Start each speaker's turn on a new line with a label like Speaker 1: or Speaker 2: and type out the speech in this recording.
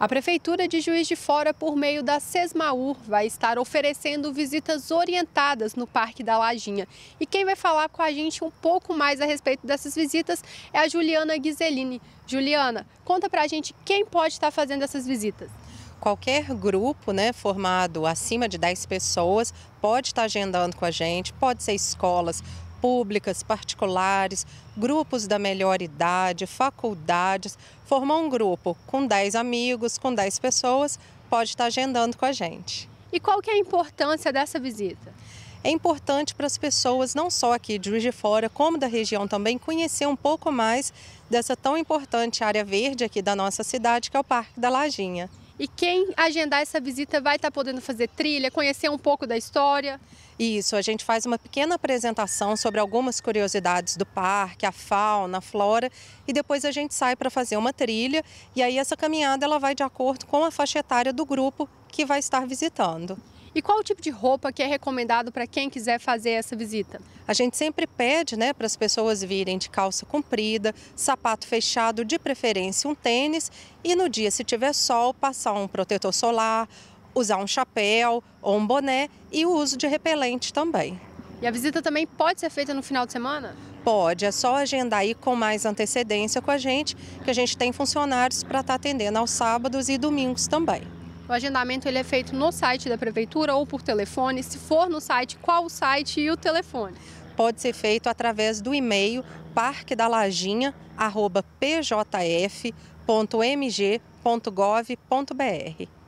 Speaker 1: A Prefeitura de Juiz de Fora, por meio da Sesmaur, vai estar oferecendo visitas orientadas no Parque da Lajinha. E quem vai falar com a gente um pouco mais a respeito dessas visitas é a Juliana Ghiselini. Juliana, conta pra gente quem pode estar fazendo essas visitas
Speaker 2: qualquer grupo né, formado acima de 10 pessoas pode estar agendando com a gente, pode ser escolas, públicas, particulares, grupos da melhor idade, faculdades. Formar um grupo com 10 amigos, com 10 pessoas, pode estar agendando com a gente. E qual que é a importância dessa visita? é importante para as pessoas, não só aqui de Juiz de Fora, como da região também, conhecer um pouco mais dessa tão importante área verde aqui da nossa cidade, que é o Parque da Lajinha. E quem agendar essa visita vai estar tá podendo fazer trilha, conhecer um pouco da história. Isso, a gente faz uma pequena apresentação sobre algumas curiosidades do parque, a fauna, a flora, e depois a gente sai para fazer uma trilha. E aí essa caminhada ela vai de acordo com a faixa etária do grupo que vai estar visitando. E qual o tipo de roupa que é
Speaker 1: recomendado para quem quiser fazer essa visita?
Speaker 2: A gente sempre pede né, para as pessoas virem de calça comprida, sapato fechado, de preferência um tênis, e no dia, se tiver sol, passar um protetor solar, usar um chapéu ou um boné e o uso de
Speaker 1: repelente também. E a visita também pode ser feita no final de semana?
Speaker 2: Pode, é só agendar aí com mais antecedência com a gente, que a gente tem funcionários para estar tá atendendo aos sábados
Speaker 1: e domingos também. O agendamento ele é feito no site da prefeitura ou por telefone. Se for no site, qual o site e o telefone? Pode ser feito através do e-mail
Speaker 2: parquedalajinha@pjf.mg.gov.br.